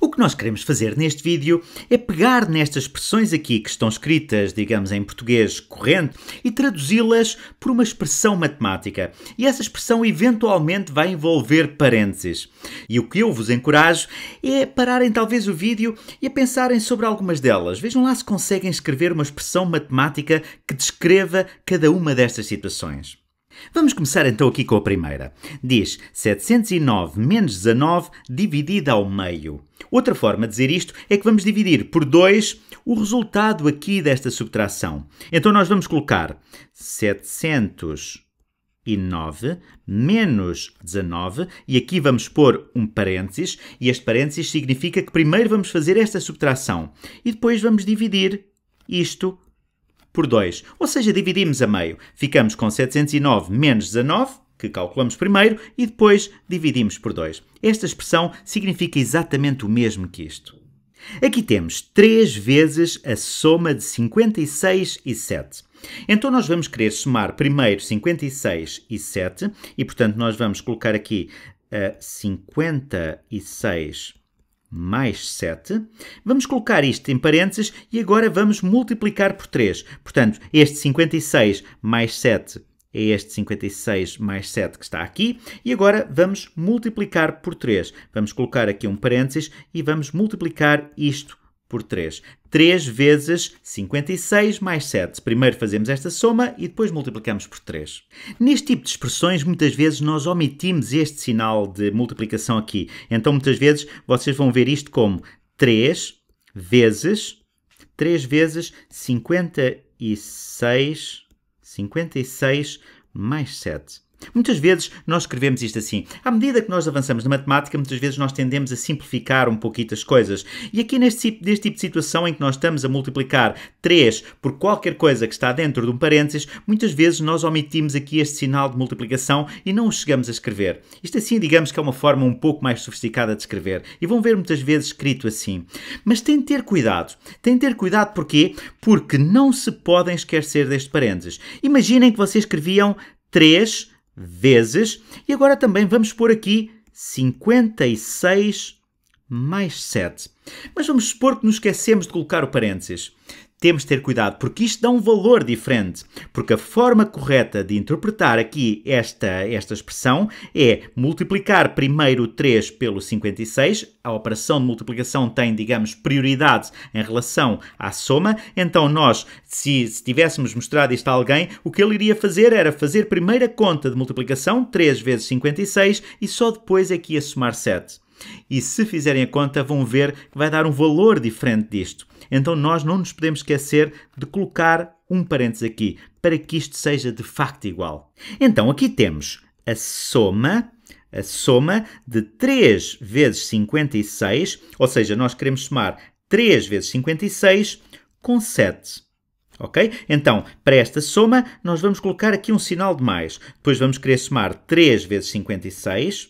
O que nós queremos fazer neste vídeo é pegar nestas expressões aqui que estão escritas, digamos, em português corrente e traduzi-las por uma expressão matemática. E essa expressão eventualmente vai envolver parênteses. E o que eu vos encorajo é pararem talvez o vídeo e a pensarem sobre algumas delas. Vejam lá se conseguem escrever uma expressão matemática que descreva cada uma destas situações. Vamos começar então aqui com a primeira. Diz 709 menos 19 dividido ao meio. Outra forma de dizer isto é que vamos dividir por 2 o resultado aqui desta subtração. Então nós vamos colocar 709 menos 19 e aqui vamos pôr um parênteses e este parênteses significa que primeiro vamos fazer esta subtração e depois vamos dividir isto por 2. Ou seja, dividimos a meio. Ficamos com 709 menos 19, que calculamos primeiro, e depois dividimos por 2. Esta expressão significa exatamente o mesmo que isto. Aqui temos 3 vezes a soma de 56 e 7. Então nós vamos querer somar primeiro 56 e 7, e portanto nós vamos colocar aqui uh, eh, 56 mais 7. Vamos colocar isto em parênteses e agora vamos multiplicar por 3. Portanto, este 56 mais 7 é este 56 mais 7 que está aqui. E agora vamos multiplicar por 3. Vamos colocar aqui um parênteses e vamos multiplicar isto por 3. 3 vezes 56 mais 7. Primeiro fazemos esta soma e depois multiplicamos por 3. Neste tipo de expressões, muitas vezes nós omitimos este sinal de multiplicação aqui. Então, muitas vezes, vocês vão ver isto como 3 vezes 3 vezes 56, 56 mais 7. Muitas vezes nós escrevemos isto assim. À medida que nós avançamos na matemática, muitas vezes nós tendemos a simplificar um pouquinho as coisas. E aqui neste, tipo de situação em que nós estamos a multiplicar 3 por qualquer coisa que está dentro de um parênteses, muitas vezes nós omitimos aqui este sinal de multiplicação e não o chegamos a escrever. Isto assim, digamos que é uma forma um pouco mais sofisticada de escrever. E vão ver muitas vezes escrito assim. Mas tem de ter cuidado. Tem de ter cuidado porquê? Porque não se podem esquecer deste parênteses. Imaginem que vocês escreviam 3 vezes. E agora também vamos pôr aqui 56 mais 7. Mas vamos supor que nos esquecemos de colocar o parênteses temos de ter cuidado, porque isto dá um valor diferente. Porque a forma correta de interpretar aqui esta, esta expressão é multiplicar primeiro o 3 pelo 56. A operação de multiplicação tem, digamos, prioridade em relação à soma. Então, nós, se, se tivéssemos mostrado isto a alguém, o que ele iria fazer era fazer primeiro a conta de multiplicação, 3 vezes 56, e só depois é que ia somar 7. E se fizerem a conta, vão ver que vai dar um valor diferente disto. Então nós não nos podemos esquecer de colocar um parênteses aqui, para que isto seja de facto igual. Então aqui temos a soma a soma de 3 vezes 56, ou seja, nós queremos somar 3 vezes 56 com 7. Ok? Então, para esta soma, nós vamos colocar aqui um sinal de mais. Depois vamos querer somar 3 vezes 56,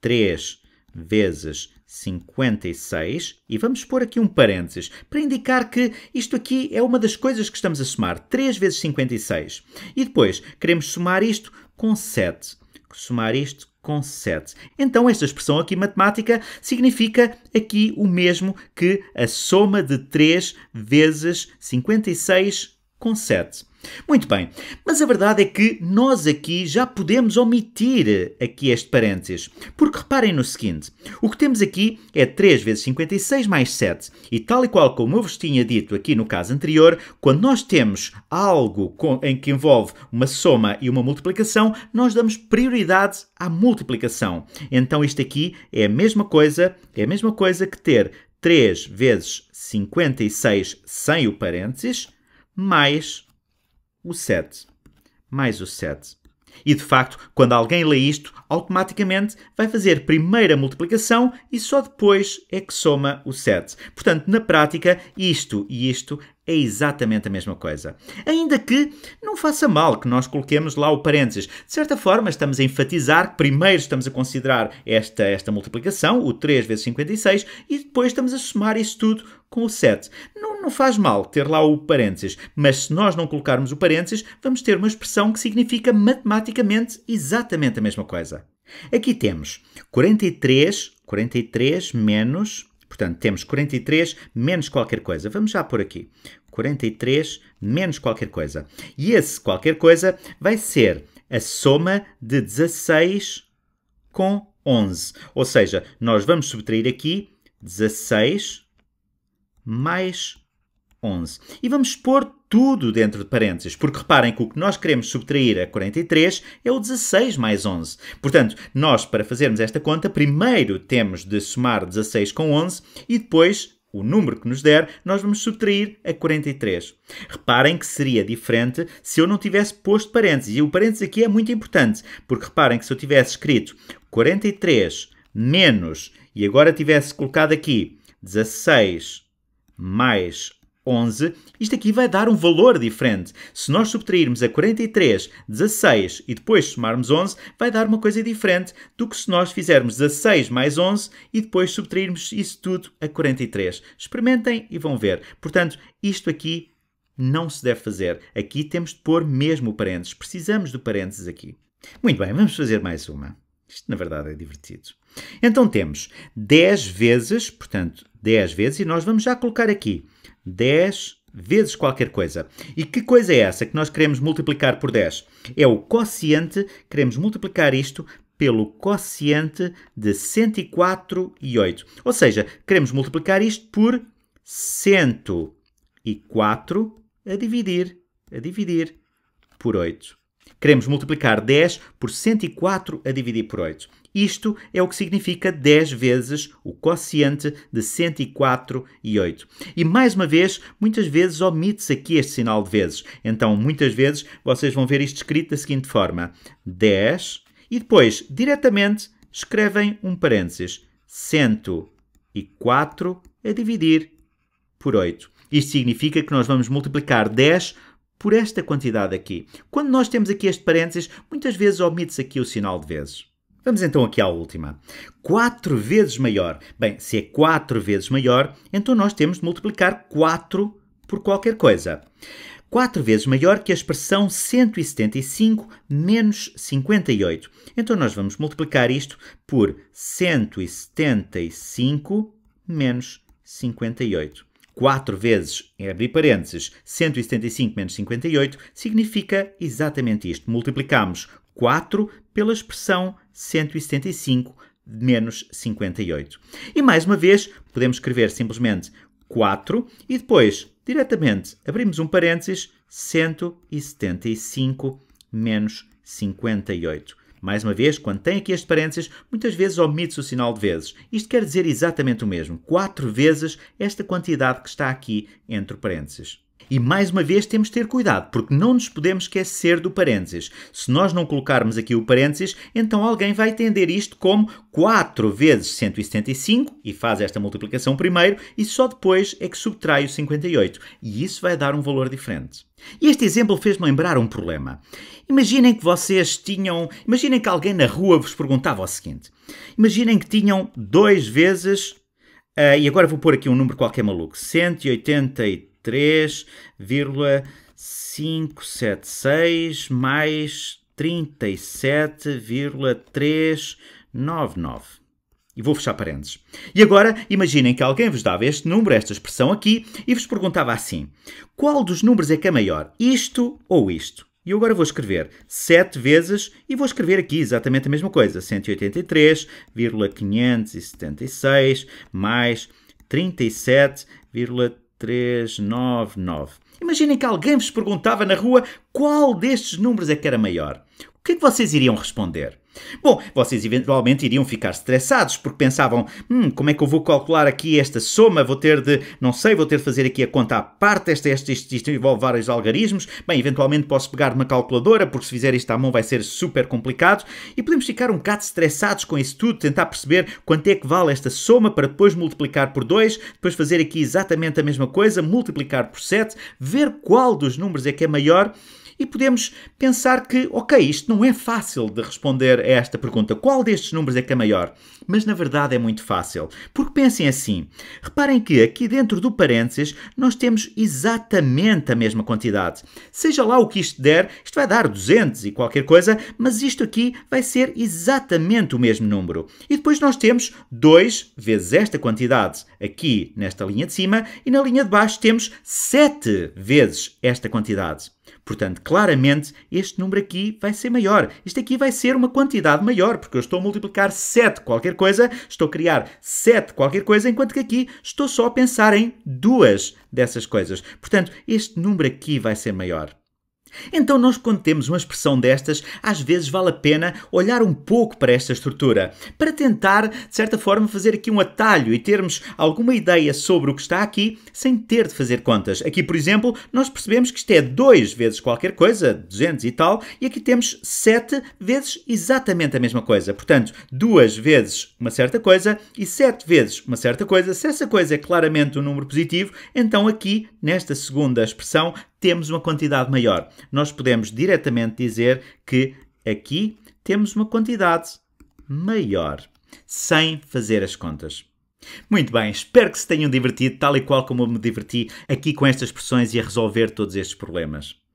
3 vezes 56, e vamos pôr aqui um parênteses para indicar que isto aqui é uma das coisas que estamos a somar, 3 vezes 56. E depois queremos somar isto com 7. Somar isto com 7. Então esta expressão aqui matemática significa aqui o mesmo que a soma de 3 vezes 56 com 7. Muito bem, mas a verdade é que nós aqui já podemos omitir aqui este parênteses, porque reparem no seguinte, o que temos aqui é 3 vezes 56 mais 7, e tal e qual como eu vos tinha dito aqui no caso anterior, quando nós temos algo com, em que envolve uma soma e uma multiplicação, nós damos prioridade à multiplicação. Então isto aqui é a mesma coisa, é a mesma coisa que ter 3 vezes 56 sem o parênteses, mais o 7. Mais o 7. E de facto, quando alguém lê isto, automaticamente vai fazer primeiro a multiplicação e só depois é que soma o 7. Portanto, na prática, isto e isto é exatamente a mesma coisa. Ainda que não faça mal que nós coloquemos lá o parênteses. De certa forma, estamos a enfatizar que primeiro estamos a considerar esta, esta multiplicação, o 3 vezes 56, e depois estamos a somar isso tudo com o 7. Não, não faz mal ter lá o parênteses, mas se nós não colocarmos o parênteses, vamos ter uma expressão que significa matematicamente exatamente a mesma coisa. Aqui temos 43, 43 menos Portanto, temos 43 menos qualquer coisa. Vamos já por aqui. 43 menos qualquer coisa. E esse qualquer coisa vai ser a soma de 16 com 11. Ou seja, nós vamos subtrair aqui 16 mais 11. E vamos pôr tudo dentro de parênteses, porque reparem que o que nós queremos subtrair a 43 é o 16 mais 11. Portanto, nós, para fazermos esta conta, primeiro temos de somar 16 com 11 e depois o número que nos der, nós vamos subtrair a 43. Reparem que seria diferente se eu não tivesse posto parênteses. E o parênteses aqui é muito importante, porque reparem que se eu tivesse escrito 43 menos, e agora tivesse colocado aqui 16 mais 11, isto aqui vai dar um valor diferente. Se nós subtrairmos a 43, 16 e depois somarmos 11, vai dar uma coisa diferente do que se nós fizermos 16 mais 11 e depois subtrairmos isso tudo a 43. Experimentem e vão ver. Portanto, isto aqui não se deve fazer. Aqui temos de pôr mesmo o parênteses. Precisamos do parênteses aqui. Muito bem, vamos fazer mais uma. Isto, na verdade, é divertido. Então temos 10 vezes, portanto, 10 vezes, e nós vamos já colocar aqui 10 vezes qualquer coisa. E que coisa é essa que nós queremos multiplicar por 10? É o quociente, queremos multiplicar isto pelo quociente de 104 e 8. Ou seja, queremos multiplicar isto por 104 a dividir, a dividir por 8. Queremos multiplicar 10 por 104 a dividir por 8. Isto é o que significa 10 vezes o quociente de 104 e 8. E mais uma vez, muitas vezes omite-se aqui este sinal de vezes. Então, muitas vezes, vocês vão ver isto escrito da seguinte forma: 10 e depois, diretamente, escrevem um parênteses: 104 a dividir por 8. Isto significa que nós vamos multiplicar 10 por por esta quantidade aqui. Quando nós temos aqui este parênteses, muitas vezes omite-se aqui o sinal de vezes. Vamos então aqui à última. 4 vezes maior. Bem, se é 4 vezes maior, então nós temos de multiplicar 4 por qualquer coisa. 4 vezes maior que a expressão 175 menos 58. Então nós vamos multiplicar isto por 175 menos 58. 4 vezes, em abrir parênteses, 175 menos 58 significa exatamente isto. Multiplicamos 4 pela expressão 175 menos 58. E mais uma vez, podemos escrever simplesmente 4 e depois, diretamente, abrimos um parênteses, 175 menos 58. Mais uma vez, quando tem aqui este parênteses, muitas vezes omite-se o sinal de vezes. Isto quer dizer exatamente o mesmo. Quatro vezes esta quantidade que está aqui entre parênteses. E mais uma vez temos de ter cuidado, porque não nos podemos esquecer do parênteses. Se nós não colocarmos aqui o parênteses, então alguém vai entender isto como 4 vezes 175 e faz esta multiplicação primeiro e só depois é que subtrai o 58. E isso vai dar um valor diferente. E este exemplo fez-me lembrar um problema. Imaginem que vocês tinham. Imaginem que alguém na rua vos perguntava o seguinte: Imaginem que tinham 2 vezes. Uh, e agora vou pôr aqui um número qualquer maluco: 183. 37,576 mais 37,399. E vou fechar parênteses. E agora, imaginem que alguém vos dava este número, esta expressão aqui, e vos perguntava assim: qual dos números é que é maior, isto ou isto? E eu agora vou escrever 7 vezes e vou escrever aqui exatamente a mesma coisa: 183,576 mais 37,399. 399. Imaginem que alguém vos perguntava na rua qual destes números é que era maior. O que é que vocês iriam responder? Bom, vocês eventualmente iriam ficar estressados porque pensavam: hum, como é que eu vou calcular aqui esta soma? Vou ter de, não sei, vou ter de fazer aqui a conta à parte. Esta, esta, isto, isto envolve vários algarismos. Bem, eventualmente posso pegar uma calculadora porque se fizer isto à mão vai ser super complicado. E podemos ficar um bocado estressados com isso tudo, tentar perceber quanto é que vale esta soma para depois multiplicar por 2, depois fazer aqui exatamente a mesma coisa, multiplicar por 7, ver qual dos números é que é maior e podemos pensar que, ok, isto não é fácil de responder a esta pergunta. Qual destes números é que é maior? Mas na verdade é muito fácil. Porque pensem assim. Reparem que aqui dentro do parênteses nós temos exatamente a mesma quantidade. Seja lá o que isto der, isto vai dar 200 e qualquer coisa, mas isto aqui vai ser exatamente o mesmo número. E depois nós temos 2 vezes esta quantidade aqui nesta linha de cima e na linha de baixo temos 7 vezes esta quantidade. Portanto, claramente, este número aqui vai ser maior. Isto aqui vai ser uma quantidade maior, porque eu estou a multiplicar 7 qualquer coisa, estou a criar 7 qualquer coisa, enquanto que aqui estou só a pensar em duas dessas coisas. Portanto, este número aqui vai ser maior. Então, nós, quando temos uma expressão destas, às vezes vale a pena olhar um pouco para esta estrutura, para tentar, de certa forma, fazer aqui um atalho e termos alguma ideia sobre o que está aqui sem ter de fazer contas. Aqui, por exemplo, nós percebemos que isto é 2 vezes qualquer coisa, 200 e tal, e aqui temos 7 vezes exatamente a mesma coisa. Portanto, 2 vezes uma certa coisa e 7 vezes uma certa coisa. Se essa coisa é claramente um número positivo, então aqui, nesta segunda expressão, temos uma quantidade maior. Nós podemos diretamente dizer que aqui temos uma quantidade maior, sem fazer as contas. Muito bem, espero que se tenham divertido, tal e qual como eu me diverti aqui com estas expressões e a resolver todos estes problemas.